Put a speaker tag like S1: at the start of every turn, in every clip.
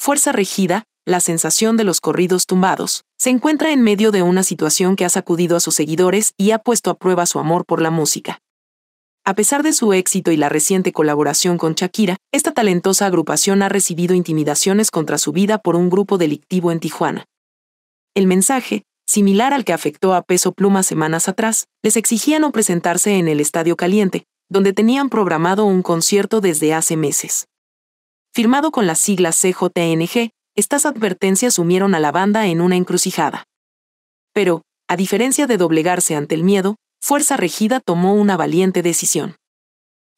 S1: fuerza regida, la sensación de los corridos tumbados, se encuentra en medio de una situación que ha sacudido a sus seguidores y ha puesto a prueba su amor por la música. A pesar de su éxito y la reciente colaboración con Shakira, esta talentosa agrupación ha recibido intimidaciones contra su vida por un grupo delictivo en Tijuana. El mensaje, similar al que afectó a Peso Pluma semanas atrás, les exigía no presentarse en el Estadio Caliente, donde tenían programado un concierto desde hace meses firmado con las siglas CJNG, estas advertencias sumieron a la banda en una encrucijada. Pero, a diferencia de doblegarse ante el miedo, Fuerza Regida tomó una valiente decisión.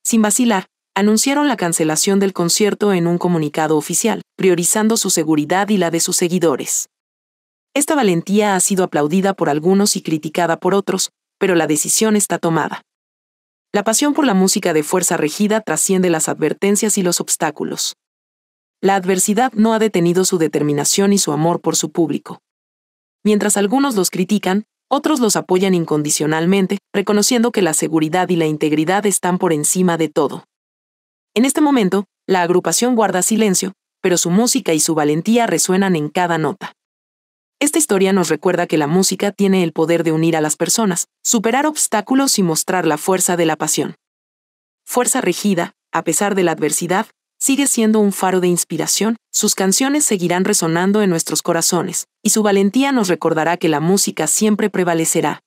S1: Sin vacilar, anunciaron la cancelación del concierto en un comunicado oficial, priorizando su seguridad y la de sus seguidores. Esta valentía ha sido aplaudida por algunos y criticada por otros, pero la decisión está tomada. La pasión por la música de Fuerza Regida trasciende las advertencias y los obstáculos la adversidad no ha detenido su determinación y su amor por su público. Mientras algunos los critican, otros los apoyan incondicionalmente, reconociendo que la seguridad y la integridad están por encima de todo. En este momento, la agrupación guarda silencio, pero su música y su valentía resuenan en cada nota. Esta historia nos recuerda que la música tiene el poder de unir a las personas, superar obstáculos y mostrar la fuerza de la pasión. Fuerza regida, a pesar de la adversidad, sigue siendo un faro de inspiración, sus canciones seguirán resonando en nuestros corazones, y su valentía nos recordará que la música siempre prevalecerá.